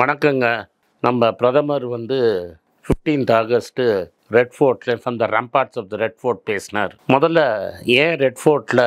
வணக்கங்க நம்ம பிரதமர் வந்து ஃபிஃப்டீன்த் ஆகஸ்ட்டு ரெட் ஃபோர்ட்டில் from the ramparts of the red fort பேசினார் முதல்ல ஏன் ரெட் ஃபோர்ட்டில்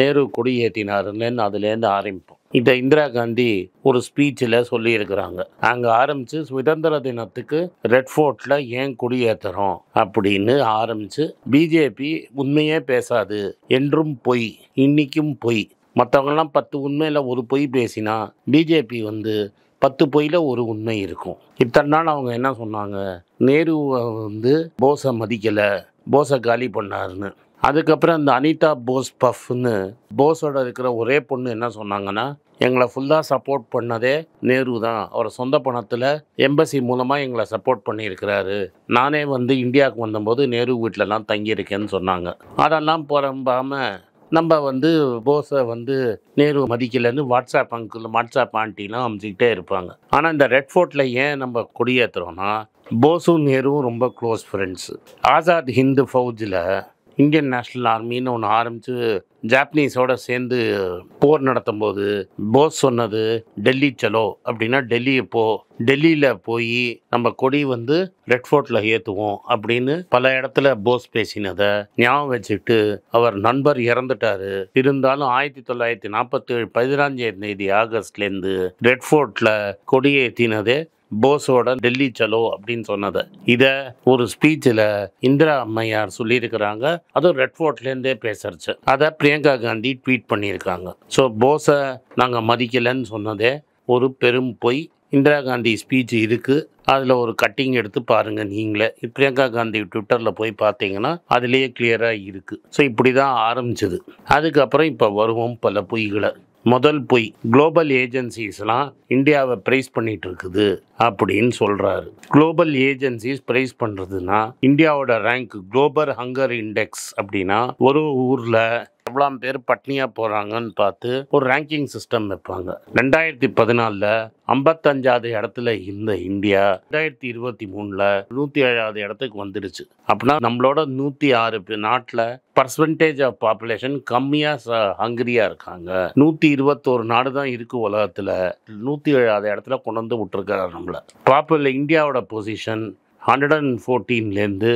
நேரு கொடி அதுலேருந்து ஆரம்பிப்போம் இதை இந்திரா காந்தி ஒரு ஸ்பீச்சில் சொல்லியிருக்கிறாங்க அங்கே ஆரம்பித்து சுதந்திர தினத்துக்கு ரெட் ஃபோர்ட்டில் ஏன் குடியேற்றுறோம் அப்படின்னு ஆரம்பித்து பிஜேபி உண்மையே பேசாது என்றும் பொய் இன்றைக்கும் பொய் மற்றவங்கள்லாம் பத்து உண்மையில் ஒரு பொய் பேசினா பிஜேபி வந்து பத்து பொய்யில் ஒரு உண்மை இருக்கும் இத்தனை நாள் அவங்க என்ன சொன்னாங்க நேருவை வந்து போஸை மதிக்கலை போஸை காலி பண்ணாருன்னு அதுக்கப்புறம் இந்த அனிதா போஸ் பஃப்னு போஸோட இருக்கிற ஒரே பொண்ணு என்ன சொன்னாங்கன்னா எங்களை ஃபுல்லாக சப்போர்ட் பண்ணதே நேரு தான் அவர் சொந்த பணத்தில் எம்பசி மூலமாக எங்களை சப்போர்ட் பண்ணியிருக்கிறாரு நானே வந்து இந்தியாவுக்கு வந்தபோது நேரு வீட்டிலலாம் தங்கியிருக்கேன்னு சொன்னாங்க அதெல்லாம் புறம்பாமல் நம்ம வந்து போஸை வந்து நேரு மதிக்கலேருந்து வாட்ஸ்அப் அங்கிள் வாட்ஸ்அப் ஆண்டிலாம் அமைச்சிக்கிட்டே இருப்பாங்க ஆனால் இந்த ரெட் ஃபோர்ட்டில் ஏன் நம்ம கொடியேற்றுறோன்னா போஸும் நேருவும் ரொம்ப க்ளோஸ் ஃப்ரெண்ட்ஸு ஆசாத் ஹிந்து ஃபவுஜில் இந்தியன் நேஷ்னல் ஆர்மின்னு ஒன்று ஆரம்பித்து ஜாப்பனீஸோட சேர்ந்து போர் நடத்தும் போது போஸ் சொன்னது டெல்லி செலோ அப்படின்னா டெல்லியை போ டெல்லியில் போய் நம்ம கொடி வந்து ரெட் ஃபோர்ட்டில் ஏற்றுவோம் அப்படின்னு பல இடத்துல போஸ் பேசினதை ஞாபகம் வச்சுக்கிட்டு அவர் நண்பர் இறந்துட்டாரு இருந்தாலும் ஆயிரத்தி தொள்ளாயிரத்தி நாற்பத்தி ஏழு பதினஞ்சாம் தேதி ஆகஸ்ட்லேருந்து ரெட் ஃபோர்ட்டில் கொடியேற்றினதே போஸோட டெல்லி சலோ அப்படின்னு சொன்னதை இதை ஒரு ஸ்பீச்சில் இந்திரா அம்மையார் சொல்லியிருக்கிறாங்க அதுவும் ரெட் ஃபோர்ட்லேருந்தே பேசுறச்சு அதை பிரியங்கா காந்தி ட்வீட் பண்ணியிருக்காங்க ஸோ போஸை நாங்கள் மதிக்கலைன்னு சொன்னதே ஒரு பெரும் பொய் இந்திரா காந்தி ஸ்பீச் இருக்குது அதில் ஒரு கட்டிங் எடுத்து பாருங்கள் நீங்களே பிரியங்கா காந்தி ட்விட்டரில் போய் பார்த்தீங்கன்னா அதுலேயே கிளியராக இருக்குது ஸோ இப்படி தான் ஆரம்பிச்சது அதுக்கப்புறம் இப்போ வருவோம் பல பொய்களை முதல் பொய் குளோபல் ஏஜென்சிஸ்லாம் இந்தியாவை பிரைஸ் பண்ணிட்டு இருக்குது அப்படின்னு சொல்கிறாரு குளோபல் ஏஜென்சிஸ் ப்ரைஸ் பண்ணுறதுன்னா இந்தியாவோட ரேங்க் குளோபல் ஹங்கர் இண்டெக்ஸ் அப்படின்னா ஒரு ஊரில் எவ்வளோ பேர் பட்னியாக போகிறாங்கன்னு பார்த்து ஒரு ரேங்கிங் சிஸ்டம் வைப்பாங்க ரெண்டாயிரத்தி பதினாலில் ஐம்பத்தஞ்சாவது இடத்துல இருந்த இந்தியா ரெண்டாயிரத்தி இருபத்தி மூணில் நூற்றி ஏழாவது இடத்துக்கு வந்துடுச்சு அப்படின்னா நம்மளோட நூற்றி ஆறு நாட்டில் பர்சன்டேஜ் ஆஃப் பாப்புலேஷன் கம்மியாக ஹங்கரியாக இருக்காங்க நூற்றி இருபத்தோரு நாடு தான் இருக்குது உலகத்தில் நூற்றி ஏழாவது இடத்துல கொண்டு வந்து விட்டுருக்காரு நம்மளை பாப்புல இந்தியாவோட பொசிஷன் ஹண்ட்ரட் அண்ட் ஃபோர்டீன்லேருந்து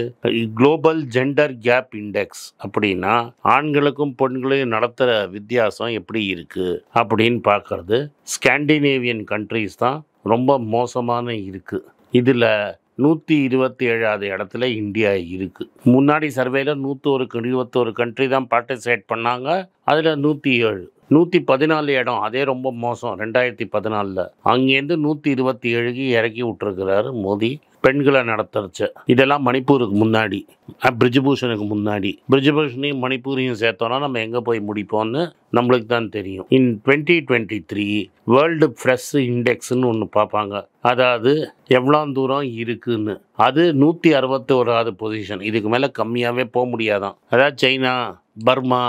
குளோபல் ஜெண்டர் கேப் இண்டெக்ஸ் அப்படின்னா ஆண்களுக்கும் பெண்களையும் நடத்துகிற வித்தியாசம் எப்படி இருக்குது அப்படின்னு பார்க்குறது ஸ்காண்டினேவியன் கண்ட்ரிஸ் தான் ரொம்ப மோசமான இருக்குது இதில் நூற்றி இருபத்தி ஏழாவது இடத்துல இந்தியா இருக்குது முன்னாடி சர்வேல நூற்றோரு இருபத்தோரு கண்ட்ரி தான் பார்ட்டிசிபேட் பண்ணாங்க அதில் நூற்றி ஏழு நூற்றி பதினாலு இடம் அதே ரொம்ப மோசம் ரெண்டாயிரத்தி பதினாலில் அங்கேருந்து நூற்றி இருபத்தி ஏழுக்கு இறக்கி விட்டுருக்கிறாரு மோடி பெண்களை நடத்துறச்சு இதெல்லாம் மணிப்பூருக்கு முன்னாடி பிரிஜபூஷனுக்கு முன்னாடி பிரிஜபூஷனையும் மணிப்பூரையும் சேர்த்தோன்னா நம்ம எங்கே போய் முடிப்போம்னு நம்மளுக்கு தான் தெரியும் in twenty twenty three world press இண்டெக்ஸ்ன்னு ஒன்று பார்ப்பாங்க அதாவது எவ்வளோ தூரம் இருக்குன்னு அது நூற்றி அறுபத்தி ஓராவது பொசிஷன் இதுக்கு மேலே கம்மியாகவே போக முடியாதான் அதாவது சைனா பர்மா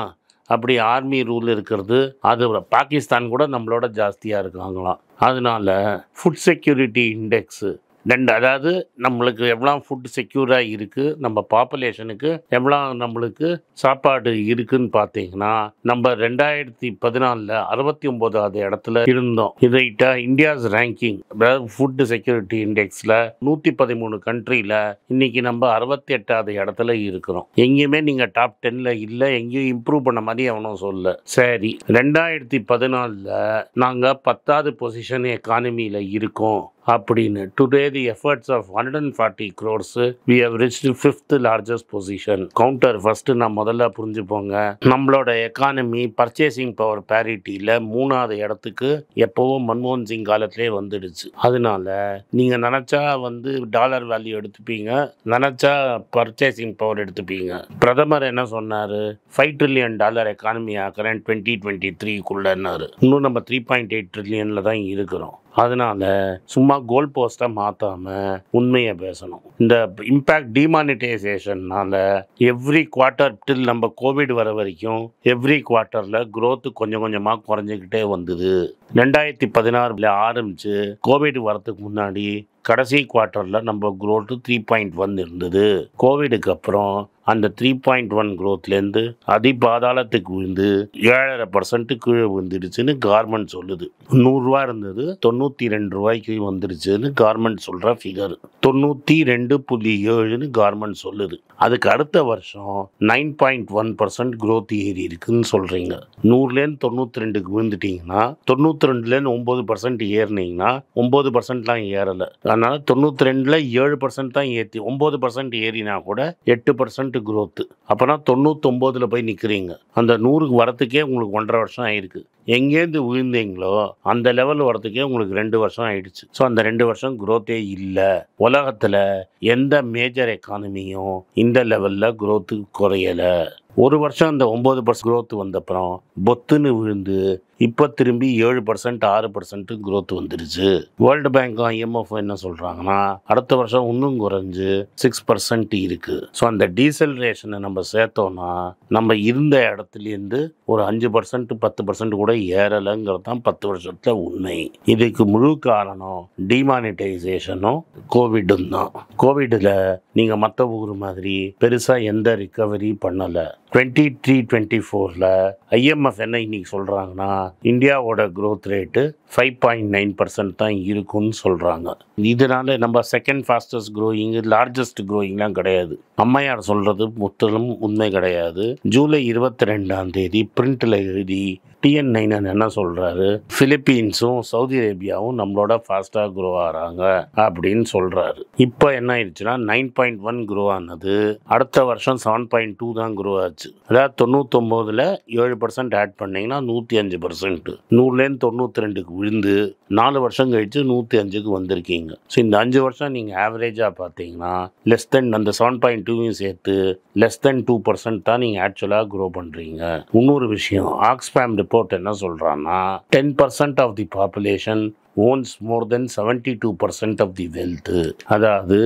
அப்படி ஆர்மி ரூல் இருக்கிறது அது பாகிஸ்தான் கூட நம்மளோட ஜாஸ்தியாக இருக்காங்களாம் அதனால் ஃபுட் செக்யூரிட்டி இண்டெக்ஸு ரெண்டு அதாவது நம்மளுக்கு எவ்வளோ ஃபுட் செக்யூராக இருக்குது நம்ம பாப்புலேஷனுக்கு எவ்வளோ நம்மளுக்கு சாப்பாடு இருக்குதுன்னு பார்த்தீங்கன்னா நம்ம ரெண்டாயிரத்தி பதினாலில் அறுபத்தி ஒம்போதாவது இடத்துல இருந்தோம் இதைட்டா இந்தியாஸ் ரேங்கிங் அதாவது ஃபுட் செக்யூரிட்டி இண்டெக்ஸில் நூற்றி பதிமூணு கண்ட்ரியில் இன்றைக்கி நம்ம அறுபத்தி எட்டாவது இடத்துல இருக்கிறோம் எங்கேயுமே நீங்கள் டாப் டென்னில் இல்லை எங்கேயும் இம்ப்ரூவ் பண்ண மாதிரி அவனும் சொல்ல சரி ரெண்டாயிரத்தி பதினாலில் நாங்கள் பத்தாவது பொசிஷன் எக்கானமியில் இருக்கோம் அப்படின்னு today the efforts of hundred and forty crores we have reach fifth largest position counter first நான் முதல்ல புரிஞ்சுப்போங்க நம்மளோட எக்கானமி பர்ச்சேசிங் பவர் பேரிட்டியில் மூணாவது இடத்துக்கு எப்போவும் மன்மோகன் சிங் காலத்திலே வந்துடுச்சு அதனால நீங்கள் நினச்சா வந்து டாலர் வேல்யூ எடுத்துப்பீங்க நினச்சா பர்ச்சேசிங் பவர் எடுத்துப்பீங்க பிரதமர் என்ன சொன்னார் ஃபைவ் ட்ரில்லியன் டாலர் எக்கானமி ஆக்கிறேன் ட்வெண்ட்டி டுவெண்ட்டி த்ரீக்குள்ளன்னாரு இன்னும் நம்ம த்ரீ பாயிண்ட் எயிட் ட்ரில்லியனில் தான் இருக்கிறோம் அதனால் சும்மா கோல் போஸ்டை மாற்றாம உண்மையை பேசணும் இந்த இம்பேக்ட் டிமானிட்டைசேஷன்னால எவ்ரி குவார்ட்டர் டில் நம்ம கோவிட் வர வரைக்கும் எவ்ரி குவார்ட்டரில் குரோத் கொஞ்சம் கொஞ்சமாக குறைஞ்சிக்கிட்டே வந்தது ரெண்டாயிரத்தி பதினாறுல ஆரம்பித்து கோவிட் வரத்துக்கு முன்னாடி கடைசி குவார்ட்டரில் நம்ம க்ரோத்து த்ரீ பாயிண்ட் ஒன் இருந்தது கோவிடுக்கு அப்புறம் அந்த த்ரீ பாயிண்ட் ஒன் க்ரோத்லேருந்து அதிபாதாளத்துக்கு விழுந்து ஏழரை பர்சன்ட் கீழே விழுந்துடுச்சுன்னு கார்மெண்ட் சொல்லுது நூறுரூவா இருந்தது தொண்ணூற்றி ரெண்டு ரூபாய்க்கு வந்துடுச்சுன்னு கார்மெண்ட் சொல்கிற ஃபிகர் தொண்ணூற்றி ரெண்டு புள்ளி ஏழுன்னு கார்மெண்ட் சொல்லுது அதுக்கு அடுத்த வருஷம் nine point one percent growth ஏறி இருக்குன்னு சொல்கிறீங்க நூறுலேருந்து தொண்ணூற்றி ரெண்டுக்கு விழுந்துட்டிங்கன்னா தொண்ணூற்றி ரெண்டுலேருந்து ஒம்பது பர்சன்ட் ஏறினீங்கன்னா ஒம்பது பர்சன்ட்லாம் ஏறலை அதனால் தொண்ணூற்றி ரெண்டில் ஏழு பர்சன்ட் தான் ஏற்றி ஒம்பது பர்சன்ட் ஏறினா கூட எட்டு பர்சன்ட் பர்சன்ட் க்ரோத்து அப்போனா தொண்ணூத்தொம்போதில் போய் நிற்கிறீங்க அந்த நூறுக்கு வரத்துக்கே உங்களுக்கு ஒன்றரை வருஷம் ஆயிருக்கு எங்கேருந்து விழுந்தீங்களோ அந்த லெவல் வரத்துக்கே உங்களுக்கு ரெண்டு வருஷம் ஆயிடுச்சு ஸோ அந்த ரெண்டு வருஷம் குரோத்தே இல்லை உலகத்தில் எந்த மேஜர் எக்கானமியும் இந்த லெவலில் குரோத்து குறையலை ஒரு வருஷம் இந்த ஒம்பது பர்சன்ட் க்ரோத் வந்தப்புறம் பொத்துன்னு விழுந்து இப்போ திரும்பி ஏழு பர்சன்ட் ஆறு பர்சன்ட்டு க்ரோத் வந்துருச்சு வேர்ல்டு பேங்க்கும் ஐஎம்எஃப் என்ன சொல்கிறாங்கன்னா அடுத்த வருஷம் இன்னும் குறைஞ்சு சிக்ஸ் பர்சன்ட் இருக்குது ஸோ அந்த டீசல் ரேஷனை நம்ம சேர்த்தோம்னா நம்ம இருந்த இடத்துலேருந்து ஒரு அஞ்சு பர்சன்ட் பத்து பர்சன்ட் கூட ஏறலைங்கிறது தான் பத்து வருஷத்தில் உண்மை இதுக்கு முழு காரணம் டிமானிட்டைசேஷனும் கோவிடும் தான் கோவிடில் நீங்கள் மற்ற ஊர் மாதிரி பெருசாக எந்த ரிக்கவரி பண்ணலை டுவெண்ட்டி த்ரீ டுவெண்ட்டி ஃபோரில் ஐஎம்எஃப் என்ன இன்றைக்கி சொல்கிறாங்கன்னா இந்தியாவோட growth rate five point nine percent தான் இருக்கும்னு சொல்கிறாங்க இதனால் நம்ம செகண்ட் ஃபாஸ்டஸ்ட் க்ரோயிங் லார்ஜஸ்ட் க்ரோயிங்லாம் கிடையாது அம்மையார் சொல்கிறது முற்றிலும் உண்மை கிடையாது ஜூலை இருபத்தி ரெண்டாம் தேதி பிரிண்டில் எழுதி டிஎன் நைனன் என்ன சொல்கிறாரு ஃபிலிப்பீன்ஸும் சவுதி அரேபியாவும் நம்மளோட ஃபாஸ்ட்டாக குரோ ஆகிறாங்க அப்படின்னு சொல்கிறாரு இப்போ என்ன ஆயிடுச்சுன்னா நைன் பாயிண்ட் ஒன் குரோ ஆனது அடுத்த வருஷம் செவன் பாயிண்ட் டூ தான் குரோ ஆச்சு அதாவது தொண்ணூத்தொம்போதில் ஏழு பர்சன்ட் ஆட் பண்ணிங்கன்னா நூற்றி அஞ்சு பர்சன்ட் நூறுலேருந்து தொண்ணூற்றி ரெண்டுக்கு விழுந்து நாலு வருஷம் கழித்து நூற்றி அஞ்சுக்கு வந்திருக்கீங்க ஸோ இந்த அஞ்சு வருஷம் நீங்கள் ஆவரேஜாக பார்த்தீங்கன்னா லெஸ் தென் அந்த செவன் பாயிண்ட் டூவையும் சேர்த்து லெஸ் தென் டூ பர்சன்ட் தான் நீங்கள் ஆக்சுவலாக குரோ பண்ணுறீங்க இன்னொரு விஷயம் ஆக்ஸ்பேம் ரிப்போர்ட் என்ன சொல்கிறான்னா ten percent of the population owns more than seventy two percent of the wealth அதாவது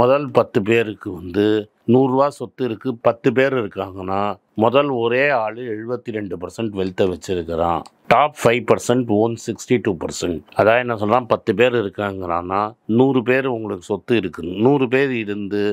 முதல் பத்து பேருக்கு வந்து நூறுரூவா சொத்து இருக்குது பத்து பேர் இருக்காங்கன்னா முதல் ஒரே ஆள் எழுபத்தி ரெண்டு பர்சன்ட் வெல்த்தை வச்சுருக்கிறான் top five percent own sixty two percent அதான் என்ன சொல்கிறான் பத்து பேர் இருக்காங்கிறான்னா நூறு பேர் உங்களுக்கு சொத்து இருக்குது நூறு பேர் இருந்து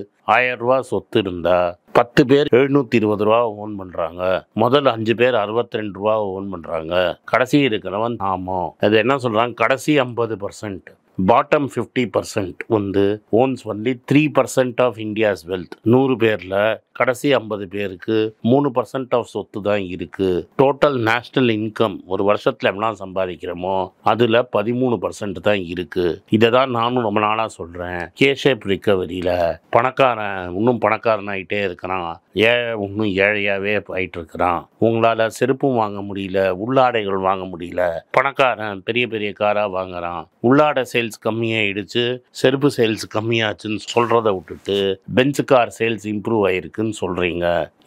ரூபா சொத்து இருந்தால் பத்து பேர் எழுநூத்தி இருபது ரூபா ஓன் பண்றாங்க முதல் அஞ்சு பேர் அறுபத்தி ரெண்டு ரூபா ஓன் பண்றாங்க கடைசி இருக்கிறவன் ஆமாம் அது என்ன சொல்றாங்க கடைசி ஐம்பது பர்சன்ட் பாட்டம் ஃபிஃப்டி பர்சன்ட் வந்து owns only three percent of India's wealth நூறு பேரில் கடைசி ஐம்பது பேருக்கு மூணு பர்சன்ட் ஆஃப் சொத்து தான் இருக்குது டோட்டல் நேஷ்னல் இன்கம் ஒரு வருஷத்தில் எவ்வளோ சம்பாதிக்கிறோமோ அதில் பதிமூணு பர்சன்ட் தான் இருக்குது இதை தான் நானும் ரொம்ப நாளாக சொல்கிறேன் கேஷேப் ரிக்கவரியில் பணக்காரன் இன்னும் பணக்காரன் ஆகிட்டே இருக்கிறான் ஏ இன்னும் ஏழையாகவே ஆகிட்டு இருக்கிறான் உங்களால் செருப்பும் வாங்க முடியல உள்ளாடைகள் வாங்க முடியல பணக்காரன் பெரிய பெரிய காராக வாங்குறான் உள்ளாடை சேல்ஸ் சேல்ஸ் கம்மியாயிடுச்சு செருப்பு சேல்ஸ் கம்மியாச்சுன்னு சொல்றத விட்டுட்டு பெஞ்ச் கார் சேல்ஸ் இம்ப்ரூவ் ஆயிருக்குன்னு சொல்றீங்க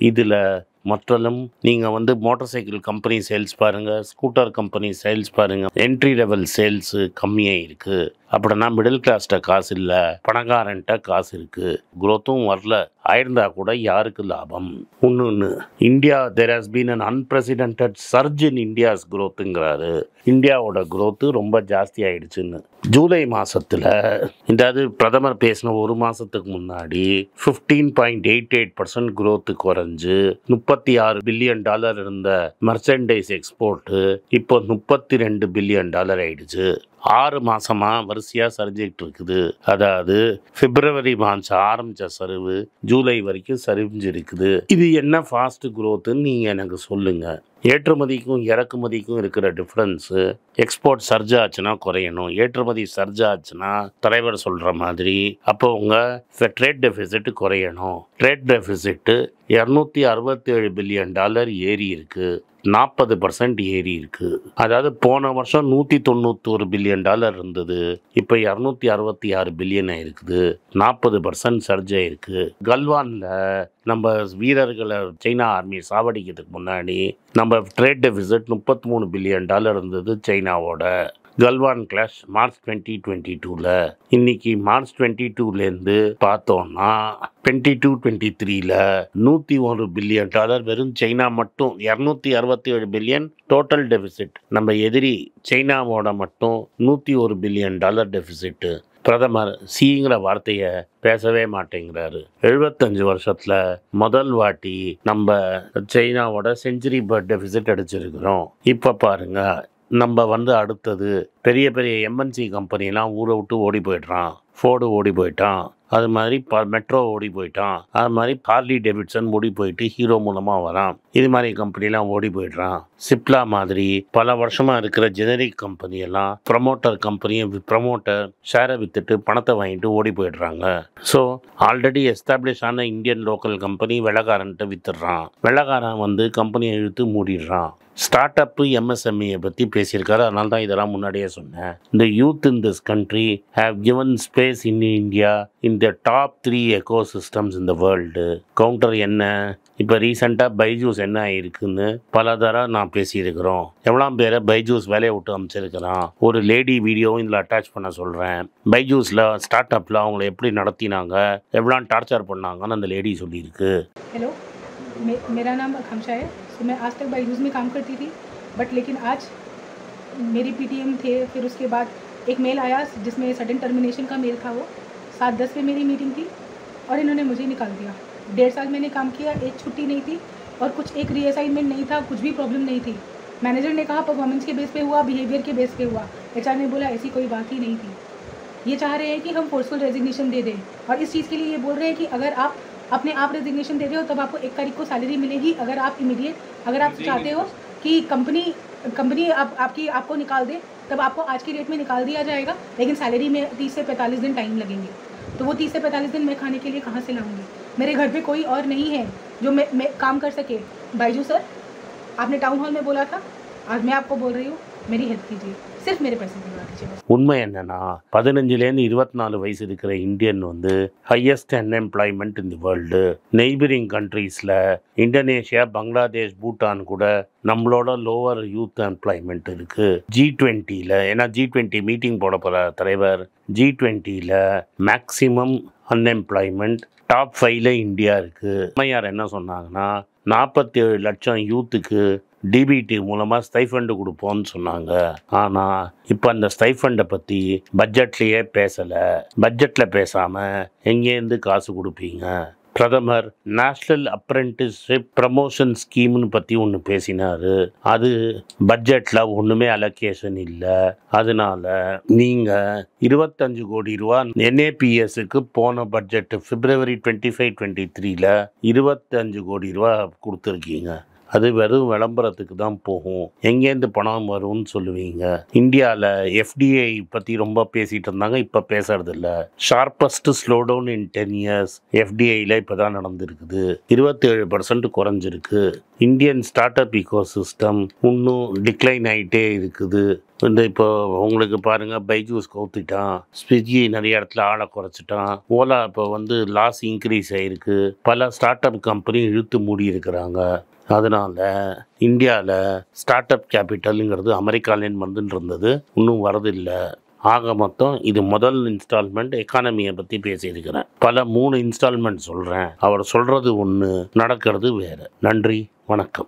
இதில் மற்றலும் நீங்கள் வந்து மோட்டார் சைக்கிள் கம்பெனி சேல்ஸ் பாருங்கள் ஸ்கூட்டர் கம்பெனி சேல்ஸ் பாருங்கள் என்ட்ரி லெவல் சேல்ஸு கம்மியாக இருக்குது அப்படின்னா மிடில் கிளாஸ்கிட்ட காசு இல்லை பணக்காரன்ட்ட காசு இருக்குது குரோத்தும் வரல ஆயிருந்தா கூட யாருக்கு லாபம் ஒன்று ஒன்று India there has been an unprecedented surge in India's குரோத்துங்கிறாரு இந்தியாவோட குரோத்து ரொம்ப ஜாஸ்தி ஆயிடுச்சுன்னு ஜூலை மாதத்தில் இந்த பிரதமர் பேசின ஒரு மாதத்துக்கு முன்னாடி fifteen point eight eight percent growth குறைஞ்சு முப்பத்தி ஆறு பில்லியன் டாலர் இருந்த மர்ச்சன்டைஸ் எக்ஸ்போர்ட்டு இப்போ முப்பத்தி ரெண்டு பில்லியன் டாலர் ஆயிடுச்சு ஆறு மாதமாக வரிசையாக சரிஞ்சுக்கிட்டு இருக்குது அதாவது பிப்ரவரி மாச ஆரம்பிச்ச சரிவு ஜூலை வரைக்கும் சரிஞ்சிருக்குது இது என்ன ஃபாஸ்ட் குரோத்துன்னு நீங்கள் எனக்கு சொல்லுங்கள் ஏற்றுமதிக்கும் இறக்குமதிக்கும் இருக்கிற டிஃப்ரென்ஸு எக்ஸ்போர்ட் சர்ஜ் ஆச்சுன்னா குறையணும் ஏற்றுமதி சர்ஜாச்சுன்னா ஆச்சுன்னா தலைவர் சொல்கிற மாதிரி அப்போ உங்கள் ட்ரேட் டெஃபிசிட் குறையணும் ட்ரேட் டெஃபிசிட்டு இரநூத்தி அறுபத்தேழு பில்லியன் டாலர் ஏறி இருக்குது நாற்பது பர்சன்ட் ஏறி இருக்குது அதாவது போன வருஷம் நூற்றி ஒரு பில்லியன் டாலர் இருந்தது இப்போ இரநூத்தி அறுபத்தி ஆறு பில்லியன் ஆயிருக்குது நாற்பது பர்சன்ட் சர்ஜ் ஆயிருக்கு கல்வானில் நம்ம வீரர்களை சைனா ஆர்மி சாவடிக்கிறதுக்கு முன்னாடி நம்ம ட்ரேட் டெபிசிட் முப்பத்தி மூணு பில்லியன் டாலர் இருந்தது சைனாவோட Galwan clash March twenty twenty டூவில் இன்னைக்கு மார்ச் டுவெண்ட்டி டூலேருந்து பார்த்தோன்னா டுவெண்ட்டி டூ டுவெண்ட்டி த்ரீல நூற்றி ஒரு பில்லியன் டாலர் வெறும் சைனா மட்டும் இரநூத்தி அறுபத்தி ஏழு பில்லியன் டோட்டல் டெபிசிட் நம்ம எதிரி சைனாவோட மட்டும் நூற்றி ஒரு பில்லியன் டாலர் டெபிசிட்டு பிரதமர் சிங்கிற வார்த்தையை பேசவே மாட்டேங்கிறாரு எழுபத்தஞ்சு வருஷத்தில் முதல் வாட்டி நம்ம சைனாவோட செஞ்சுரி பர்த் டெபிசிட் அடிச்சிருக்கிறோம் இப்போ பாருங்கள் நம்ம வந்து அடுத்தது பெரிய பெரிய எம்என்சி கம்பெனிலாம் ஊரை விட்டு ஓடி போயிடுறான் ஃபோர்டு ஓடி போயிட்டான் அது மாதிரி ப மெட்ரோ ஓடி போயிட்டான் அது மாதிரி பார்லி டெவிட்சன் ஓடி போயிட்டு ஹீரோ மூலமாக வரான் இது மாதிரி கம்பெனிலாம் ஓடி போயிடுறான் சிப்லா மாதிரி பல வருஷமாக இருக்கிற ஜெனரிக் கம்பெனி எல்லாம் ப்ரமோட்டர் கம்பெனியும் ப்ரமோட்டர் ஷேரை விற்றுட்டு பணத்தை வாங்கிட்டு ஓடி போயிடுறாங்க ஸோ ஆல்ரெடி எஸ்டாப்ளிஷ் ஆன இந்தியன் லோக்கல் கம்பெனி வெள்ளக்காரன்ட்டு விற்றுடுறான் வெள்ளக்காரன் வந்து கம்பெனியை இழுத்து மூடிடுறான் ஸ்டார்ட் அப்பு எம்எஸ்எம்இயை பற்றி பேசியிருக்காரு அதனால தான் இதெல்லாம் முன்னாடியே சொன்னேன் இந்த youth in this country have given spa space in India in the top three ecosystems இந்த வேர்ல்டு கவுண்டர் என்ன இப்போ ரீசெண்டாக பைஜூஸ் என்ன ஆகிருக்குன்னு பல தரம் நான் பேசியிருக்கிறோம் எவ்வளோ பேரை பைஜூஸ் வேலையை விட்டு அமைச்சிருக்கிறான் ஒரு லேடி வீடியோவும் இதில் அட்டாச் பண்ண சொல்கிறேன் பைஜூஸில் ஸ்டார்ட் அப்பில் அவங்கள எப்படி நடத்தினாங்க எவ்வளோ டார்ச்சர் பண்ணாங்கன்னு அந்த லேடி சொல்லியிருக்கு ஹலோ मेरा नाम आकांक्षा है सो मैं आज तक एक मेल आया जिसमें सडन टर्मिनेशन का मेल था वो सात दस पे मेरी मीटिंग थी और इन्होंने मुझे निकाल दिया डेढ़ साल मैंने काम किया एक छुट्टी नहीं थी और कुछ एक रीअसाइनमेंट नहीं था कुछ भी प्रॉब्लम नहीं थी मैनेजर ने कहा परफॉर्मेंस के बेस पे हुआ बिहेवियर के बेस पे हुआ एच ने बोला ऐसी कोई बात ही नहीं थी ये चाह रहे हैं कि हम फोर्सफुल रेजिग्नेशन दे दें और इस चीज़ के लिए ये बोल रहे हैं कि अगर आप अपने आप रेजिग्नेशन दे रहे हो तब आपको एक तारीख को सैलरी मिलेगी अगर आप इमीडिएट अगर आप चाहते हो कि कंपनी कंपनी आप, आपकी आपको निकाल दे तब आपको आज की डेट में निकाल दिया जाएगा लेकिन सैलरी में तीस से पैंतालीस दिन टाइम लगेंगे तो वो तीस से पैंतालीस दिन मैं खाने के लिए कहाँ से लाऊंगी मेरे घर पे कोई और नहीं है जो मैं मैं काम कर सके बाइजू सर आपने टाउन हॉल में बोला था आज मैं आपको बोल रही हूँ உண்மை என்னன்னா பதினஞ்சுலேருந்து இருபத்தி நாலு வயசு இருக்கிற இந்தியன் வந்து ஹையஸ்ட் அன்எம்ப்ளாய்மெண்ட் இந்த வேர்ல்டு நெய்பரிங் கண்ட்ரீஸில் இந்தோனேஷியா பங்களாதேஷ் பூட்டான் கூட நம்மளோட லோவர் யூத் எம்ப்ளாய்மெண்ட் இருக்குது ஜி டுவெண்ட்டியில் ஏன்னா ஜி டுவெண்ட்டி மீட்டிங் போட போகிற தலைவர் ஜி டுவெண்ட்டியில் மேக்சிமம் அன்எம்ப்ளாய்மெண்ட் டாப் ஃபைவ்ல இந்தியா இருக்குது அம்மையார் என்ன சொன்னாங்கன்னா நாற்பத்தி ஏழு லட்சம் யூத்துக்கு டிபிடி மூலமாக ஸ்டைஃபண்டு கொடுப்போம்னு சொன்னாங்க ஆனால் இப்போ அந்த ஸ்டைஃபண்டை பற்றி பட்ஜெட்லேயே பேசலை பட்ஜெட்டில் பேசாமல் எங்கேருந்து காசு கொடுப்பீங்க பிரதமர் நேஷ்னல் அப்ரெண்டிஸ்ஷிப் ப்ரமோஷன் ஸ்கீம்னு பற்றி ஒன்று பேசினார் அது பட்ஜெட்டில் ஒன்றுமே அலோகேஷன் இல்லை அதனால் நீங்கள் இருபத்தஞ்சு கோடி ரூபா என்ஏபிஎஸ்க்கு போன budget February twenty five twenty த்ரீல இருபத்தஞ்சு கோடி ரூபா கொடுத்துருக்கீங்க அது வெறும் விளம்பரத்துக்கு தான் போகும் எங்கேருந்து பணம் வரும்னு சொல்லுவீங்க இந்தியாவில் எஃப்டிஐ பற்றி ரொம்ப பேசிகிட்டு இருந்தாங்க இப்போ பேசுறதில்ல sharpest slow down in ten years எஃப்டிஐயில் இப்போ தான் நடந்திருக்குது இருபத்தேழு பர்சன்ட் குறைஞ்சிருக்கு Indian startup ecosystem இன்னும் டிக்ளைன் ஆகிட்டே இருக்குது இந்த இப்போ உங்களுக்கு பாருங்கள் பைஜூஸ் கவுத்துட்டான் ஸ்விக்கி நிறைய இடத்துல ஆளை குறைச்சிட்டான் ஓலா இப்போ வந்து லாஸ் இன்க்ரீஸ் ஆகிருக்கு பல ஸ்டார்ட் அப் கம்பெனி இழுத்து மூடி இருக்கிறாங்க அதனால் இந்தியாவில் ஸ்டார்ட் அப் கேபிட்டலுங்கிறது அமெரிக்காலேன் வந்துட்டு இருந்தது இன்னும் வரதில்லை ஆக மொத்தம் இது முதல் இன்ஸ்டால்மெண்ட் எக்கானமியை பற்றி பேசியிருக்கிறேன் பல மூணு இன்ஸ்டால்மெண்ட் சொல்கிறேன் அவர் சொல்கிறது ஒன்று நடக்கிறது வேறு நன்றி வணக்கம்